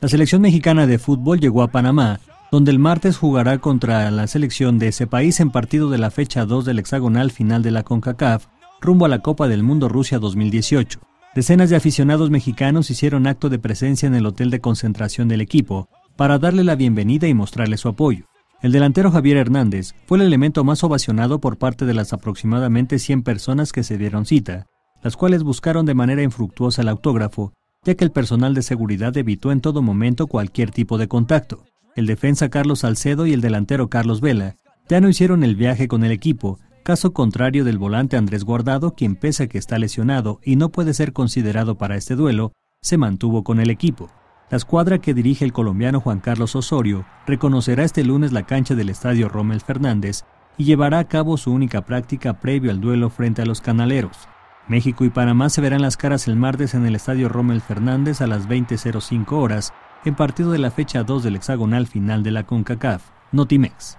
La selección mexicana de fútbol llegó a Panamá, donde el martes jugará contra la selección de ese país en partido de la fecha 2 del hexagonal final de la CONCACAF, rumbo a la Copa del Mundo Rusia 2018. Decenas de aficionados mexicanos hicieron acto de presencia en el hotel de concentración del equipo para darle la bienvenida y mostrarle su apoyo. El delantero Javier Hernández fue el elemento más ovacionado por parte de las aproximadamente 100 personas que se dieron cita, las cuales buscaron de manera infructuosa el autógrafo ya que el personal de seguridad evitó en todo momento cualquier tipo de contacto. El defensa Carlos Salcedo y el delantero Carlos Vela ya no hicieron el viaje con el equipo, caso contrario del volante Andrés Guardado, quien pese a que está lesionado y no puede ser considerado para este duelo, se mantuvo con el equipo. La escuadra que dirige el colombiano Juan Carlos Osorio reconocerá este lunes la cancha del estadio Rommel Fernández y llevará a cabo su única práctica previo al duelo frente a los canaleros. México y Panamá se verán las caras el martes en el Estadio Rommel Fernández a las 20.05 horas, en partido de la fecha 2 del hexagonal final de la CONCACAF, Notimex.